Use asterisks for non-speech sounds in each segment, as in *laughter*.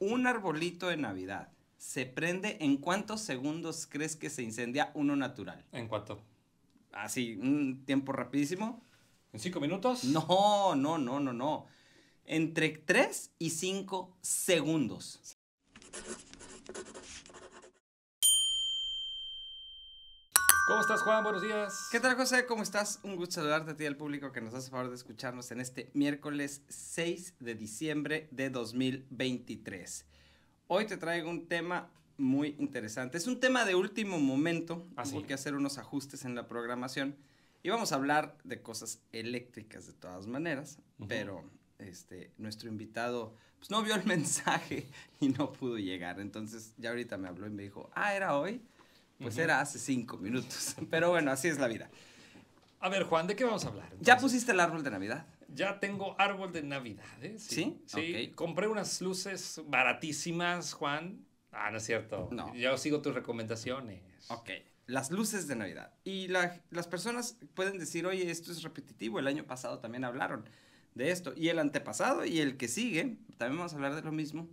Un arbolito de Navidad se prende en cuántos segundos crees que se incendia uno natural? ¿En cuánto? Así, un tiempo rapidísimo. ¿En cinco minutos? No, no, no, no, no. Entre tres y cinco segundos. ¿Cómo estás, Juan? Buenos días. ¿Qué tal, José? ¿Cómo estás? Un gusto saludarte a ti y al público que nos hace favor de escucharnos en este miércoles 6 de diciembre de 2023. Hoy te traigo un tema muy interesante. Es un tema de último momento. Así. Ah, que hacer unos ajustes en la programación. Y vamos a hablar de cosas eléctricas de todas maneras, pero este, nuestro invitado pues, no vio el *laughs* mensaje y no pudo llegar. Entonces ya ahorita me habló y me dijo, ah, era hoy. Pues era hace cinco minutos. *laughs* Pero bueno, así es la vida. A ver, Juan, ¿de qué vamos a hablar? ¿Ya pusiste el árbol de Navidad? Ya tengo árbol de Navidad, ¿eh? Sí. ¿Sí? Compré unas luces baratísimas, Juan. Ah, no es cierto. No. Yo sigo tus recomendaciones. Ok. Las luces de Navidad. Y las personas pueden decir, oye, esto es repetitivo. El año pasado también hablaron de esto. Y el antepasado y el que sigue, también vamos a hablar de lo mismo.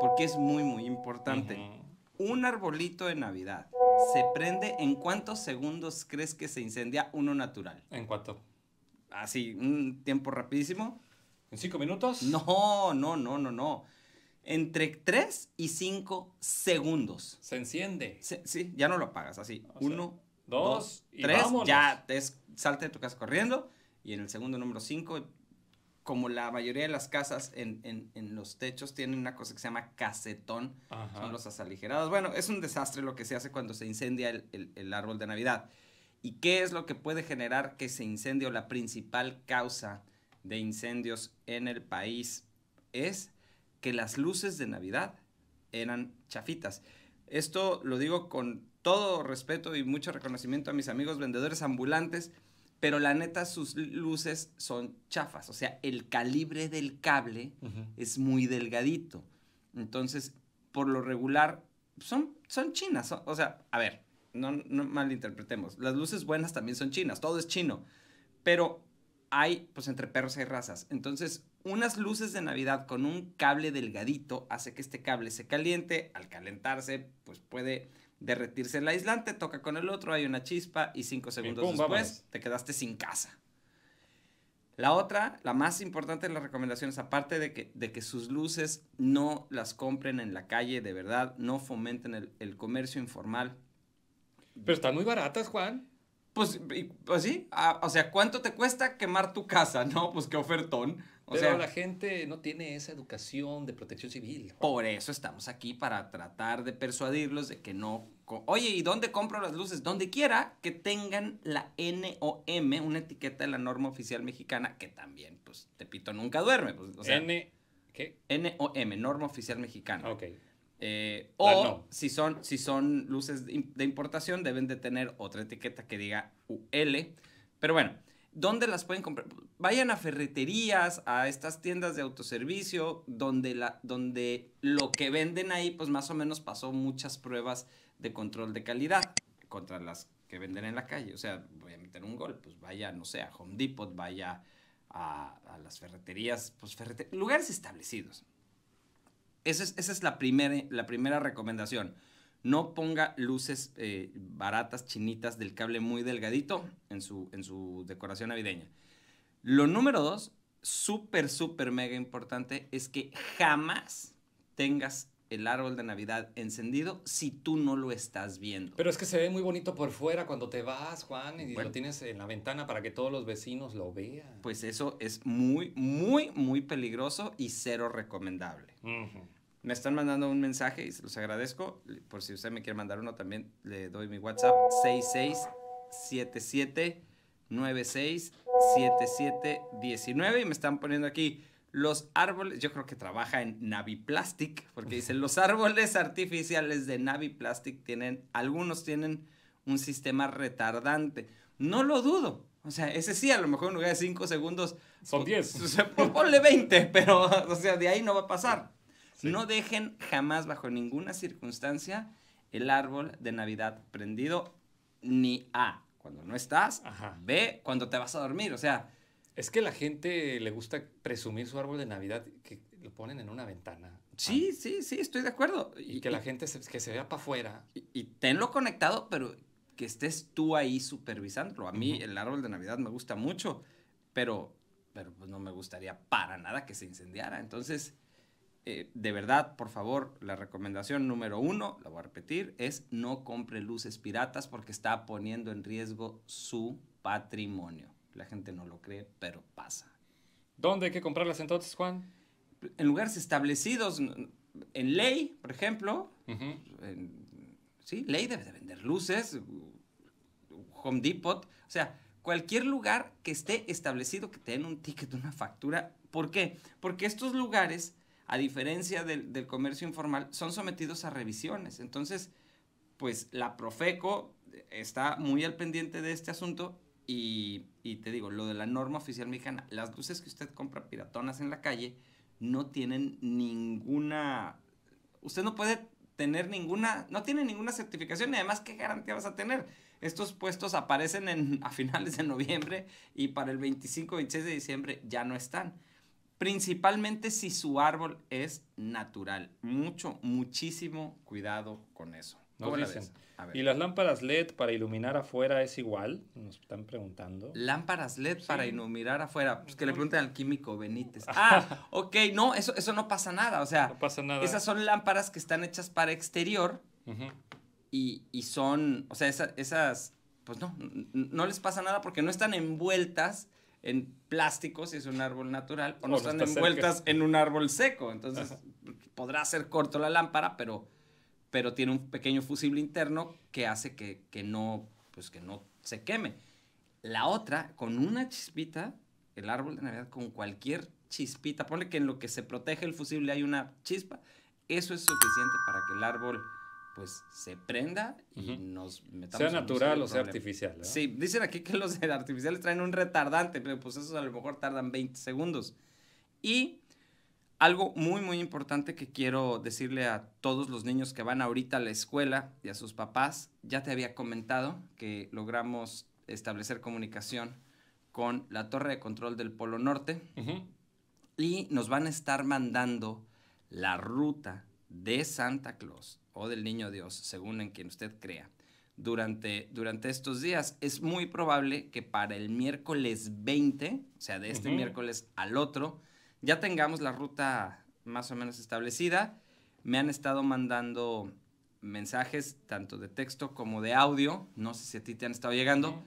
Porque es muy, muy importante. Un arbolito de Navidad se prende, ¿en cuántos segundos crees que se incendia uno natural? En cuánto. Así, un tiempo rapidísimo. ¿En cinco minutos? No, no, no, no, no. Entre tres y cinco segundos. Se enciende. sí, ya no lo apagas, así. uno, dos, tres, ya te salte de tu casa corriendo. Y en el segundo número cinco como la mayoría de las casas en, los techos tienen una cosa que se llama casetón, son los asaligerados. Bueno, es un desastre lo que se hace cuando se incendia el, el, árbol de Navidad. ¿Y qué es lo que puede generar que se incendie o la principal causa de incendios en el país? Es que las luces de Navidad eran chafitas. Esto lo digo con todo respeto y mucho reconocimiento a mis amigos vendedores ambulantes pero la neta, sus luces son chafas. O sea, el calibre del cable es muy delgadito. Entonces, por lo regular, son, son chinas. o sea, a ver, no, no malinterpretemos. Las luces buenas también son chinas. Todo es chino. Pero hay, pues entre perros hay razas. Entonces, unas luces de Navidad con un cable delgadito hace que este cable se caliente. Al calentarse, pues puede derretirse el aislante, toca con el otro, hay una chispa y cinco segundos después te quedaste sin casa. La otra, la más importante de las recomendaciones, aparte de que, de que sus luces no las compren en la calle, de verdad, no fomenten el, comercio informal. Pero están muy baratas, Juan. Pues, pues sí, ah, o sea, ¿cuánto te cuesta quemar tu casa? *laughs* No, pues qué ofertón. O Pero sea, la gente no tiene esa educación de protección civil. Por eso estamos aquí, para tratar de persuadirlos de que no... Oye, ¿y dónde compro las luces? Donde quiera que tengan la NOM, una etiqueta de la norma oficial mexicana, que también, pues, te pito, nunca duerme. Pues, N... ¿Qué? NOM, norma oficial mexicana. Ok. Eh, o si, son, si son luces de importación, deben de tener otra etiqueta que diga UL. Pero bueno, ¿Dónde las pueden comprar? Vayan a ferreterías, a estas tiendas de autoservicio, donde, la, donde lo que venden ahí, pues más o menos pasó muchas pruebas de control de calidad contra las que venden en la calle. O sea, voy a meter un gol, pues vaya, no sé, a Home Depot, vaya a, las ferreterías, pues ferreterías, lugares establecidos. Esa es, esa es la, la primera recomendación no ponga luces eh, baratas, chinitas, del cable muy delgadito en su, en su decoración navideña. Lo número dos, súper, súper, mega importante, es que jamás tengas el árbol de Navidad encendido si tú no lo estás viendo. Pero es que se ve muy bonito por fuera cuando te vas, Juan, y lo tienes en la ventana para que todos los vecinos lo vean. Pues eso es muy, muy, muy peligroso y cero recomendable. Me están mandando un mensaje y se los agradezco. Por si usted me quiere mandar uno también, le doy mi WhatsApp 19. y me están poniendo aquí los árboles, yo creo que trabaja en Naviplastic, porque dicen los árboles artificiales de Naviplastic tienen, algunos tienen un sistema retardante. No lo dudo. O sea, ese sí, a lo mejor en lugar de 5 segundos. Son 10. *laughs* ponle 20, pero, o sea, de ahí no va a pasar. No dejen jamás bajo ninguna circunstancia el árbol de Navidad prendido, ni A, cuando no estás, Ajá. B, cuando te vas a dormir, o sea... Es que la gente le gusta presumir su árbol de Navidad, que lo ponen en una ventana. Sí, ah. sí, sí, estoy de acuerdo. Y, que la gente se, que se vea para afuera. Y, tenlo conectado, pero que estés tú ahí supervisándolo. A mí el árbol de Navidad me gusta mucho, pero, pero pues, no me gustaría para nada que se incendiara. Entonces, eh, de verdad, por favor, la recomendación número uno, la voy a repetir, es no compre luces piratas porque está poniendo en riesgo su patrimonio. La gente no lo cree, pero pasa. ¿Dónde hay que comprarlas entonces, Juan? En lugares establecidos, en ley, por ejemplo. sí, ley debe de vender luces, Home Depot, o sea, cualquier lugar que esté establecido que te un ticket, una factura. ¿Por qué? Porque estos lugares a diferencia del, comercio informal, son sometidos a revisiones. Entonces, pues la Profeco está muy al pendiente de este asunto y, te digo, lo de la norma oficial mexicana, las luces que usted compra piratonas en la calle no tienen ninguna, usted no puede tener ninguna, no tiene ninguna certificación y además qué garantía vas a tener. Estos puestos aparecen a finales de noviembre y para el 25, 26 de diciembre ya no están principalmente si su árbol es natural. Mucho, muchísimo cuidado con eso. ¿Cómo ¿Y las lámparas LED para iluminar afuera es igual? Nos están preguntando. Lámparas LED para iluminar afuera. Pues que le pregunten al químico Benítez. *laughs* Ah, ok, no, eso, eso no pasa nada. O sea, esas son lámparas que están hechas para exterior y, son, o sea, esas, pues no, no les pasa nada porque no están envueltas en plástico si es un árbol natural o no, están envueltas en un árbol seco. Entonces podrá ser corto la lámpara, pero, pero tiene un pequeño fusible interno que hace que, no, pues que no se queme. La otra, con una chispita, el árbol de Navidad con cualquier chispita, ponle que en lo que se protege el fusible hay una chispa, eso es suficiente para que el árbol pues se prenda y nos metamos. Sea natural o sea artificial. Sí, dicen aquí que los artificiales traen un retardante, pero pues esos a lo mejor tardan 20 segundos. Y algo muy, muy importante que quiero decirle a todos los niños que van ahorita a la escuela y a sus papás, ya te había comentado que logramos establecer comunicación con la torre de control del Polo Norte y nos van a estar mandando la ruta de Santa Claus o del Niño Dios, según en quien usted crea, durante, durante estos días, es muy probable que para el miércoles 20, o sea, de este miércoles al otro, ya tengamos la ruta más o menos establecida. Me han estado mandando mensajes, tanto de texto como de audio, no sé si a ti te han estado llegando,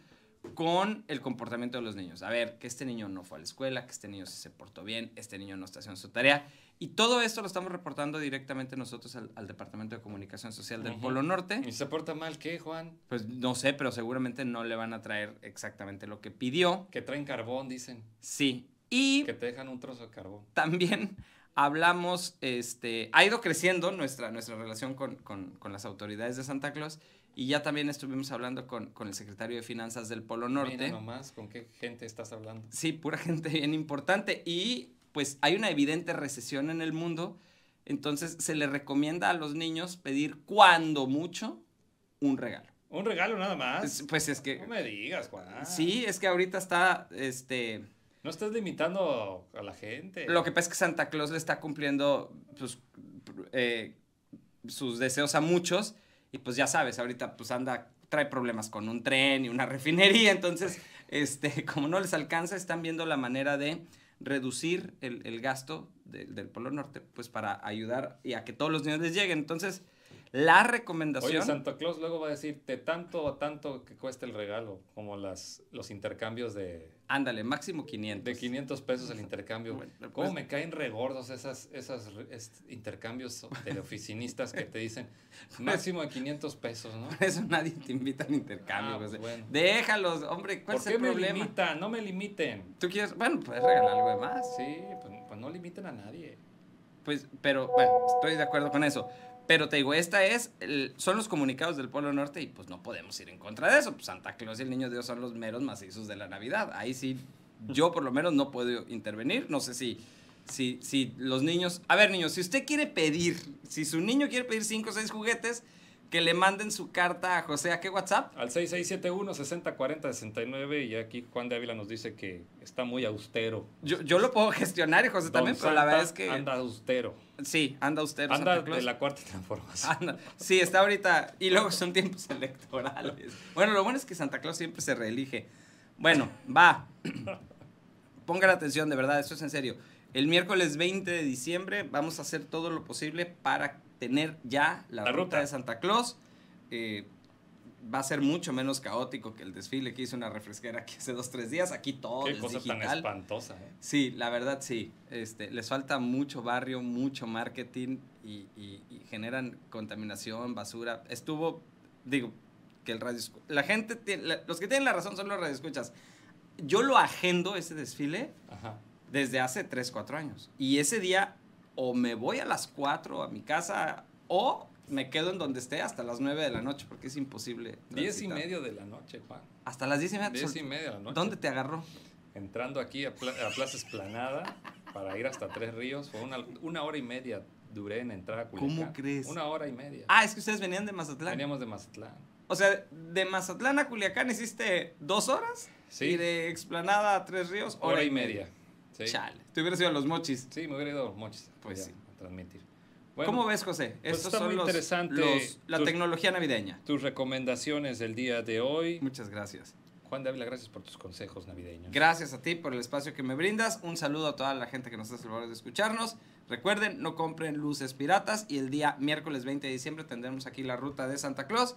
con el comportamiento de los niños. A ver, que este niño no fue a la escuela, que este niño se portó bien, este niño no está haciendo su tarea. Y todo esto lo estamos reportando directamente nosotros al, Departamento de Comunicación Social del Polo Norte. ¿Y se porta mal qué, Juan? Pues no sé, pero seguramente no le van a traer exactamente lo que pidió. Que traen carbón, dicen. Sí. Y... Que te dejan un trozo de carbón. También hablamos, este, ha ido creciendo nuestra, nuestra relación con, las autoridades de Santa Claus y ya también estuvimos hablando con, con el secretario de Finanzas del Polo Norte. Mira nomás, ¿con qué gente estás hablando? Sí, pura *laughs* gente bien importante y pues hay una evidente recesión en el mundo, entonces se le recomienda a los niños pedir cuando mucho un regalo. ¿Un regalo nada más? Pues es que... No me digas, Juan. Sí, es que ahorita está, este... No estás limitando a la gente. Lo que pasa es que Santa Claus le está cumpliendo pues, eh, sus deseos a muchos y pues ya sabes, ahorita pues anda, trae problemas con un tren y una *laughs* refinería, entonces, este, como no les alcanza, están viendo la manera de reducir el, el gasto del Polo Norte, pues para ayudar y a que todos los niños les lleguen. Entonces, la recomendación. Oye, Santa Claus luego va a decirte tanto o tanto que cuesta el regalo, como las, los intercambios de. Ándale, máximo 500. De 500 pesos el intercambio. ¿Cómo pues me caen regordos esas, intercambios de oficinistas que te dicen *laughs* máximo de 500 pesos, ¿no? Por eso nadie te invita al intercambio. Ah, Déjalos, hombre, ¿cuál es el qué Me limitan? No me limiten. ¿Tú quieres? Bueno, puedes regalar algo de más. Sí, pues, pues no limiten a nadie. Pues, pero bueno, estoy de acuerdo con eso. Pero te digo, esta es, son los comunicados del Polo Norte y pues no podemos ir en contra de eso. Pues, Santa Claus y el Niño Dios son los meros macizos de la Navidad. Ahí sí, yo por lo menos no puedo intervenir. No sé si, si, si los niños... A ver, niños, si usted quiere pedir, si su niño quiere pedir cinco o seis juguetes, que le manden su carta a José. ¿A qué WhatsApp? Al 6671-6040-69. Y aquí Juan de Ávila nos dice que está muy austero. Yo, lo puedo *laughs* gestionar, y José también, pero la verdad es que. Anda austero. Sí, anda austero. Anda de la cuarta transformación. Sí, está ahorita. Y luego son tiempos *laughs* electorales. Bueno, lo bueno es que Santa Claus siempre se reelige. Bueno, va. *coughs* Pongan atención, de verdad, esto es en serio. El miércoles 20 de diciembre vamos a hacer todo lo posible para tener ya la, ruta. de Santa Claus. Eh, va a ser mucho menos caótico que el desfile que hizo una refresquera aquí hace dos, tres días. Aquí todo Qué cosa tan espantosa. ¿eh? Sí, la verdad sí. Este, les falta mucho barrio, mucho marketing y, generan contaminación, basura. Estuvo, digo, que el radio... La gente, tiene, los que tienen la razón son los radioescuchas. Yo lo agendo, ese desfile, Ajá desde hace 3, 4 años. Y ese día o me voy a las 4 a mi casa o me quedo en donde esté hasta las 9 de la noche porque es imposible. 10 y medio de la noche, Juan. Hasta las 10 y media. y de la noche. ¿Dónde te agarró? Entrando aquí a, Plaza Esplanada *laughs* para ir hasta Tres Ríos. Fue una, una hora y media duré en entrar a Culiacán. ¿Cómo crees? Una hora y media. Ah, es que ustedes venían de Mazatlán. Veníamos de Mazatlán. O sea, de Mazatlán a Culiacán hiciste dos horas. Sí. Y de Explanada a Tres Ríos, hora, hora y media. Chale. Te hubieras ido a los mochis. Sí, me hubiera ido a los mochis. Pues sí. A transmitir. ¿Cómo ves, José? Pues Estos son muy interesante la tecnología navideña. Tus recomendaciones del día de hoy. Muchas gracias. Juan Ávila, gracias por tus consejos navideños. Gracias a ti por el espacio que me brindas. Un saludo a toda la gente que nos hace el de escucharnos. Recuerden, no compren luces piratas y el día miércoles 20 de diciembre tendremos aquí la ruta de Santa Claus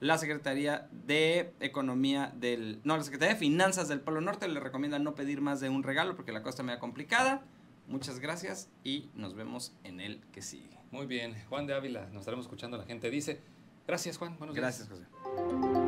la Secretaría de Economía del... No, la de Finanzas del Polo Norte le recomienda no pedir más de un regalo porque la cosa me da complicada. Muchas gracias y nos vemos en el que sigue. Muy bien, Juan de Ávila, nos estaremos escuchando. La gente dice, gracias Juan, buenos días. Gracias, José.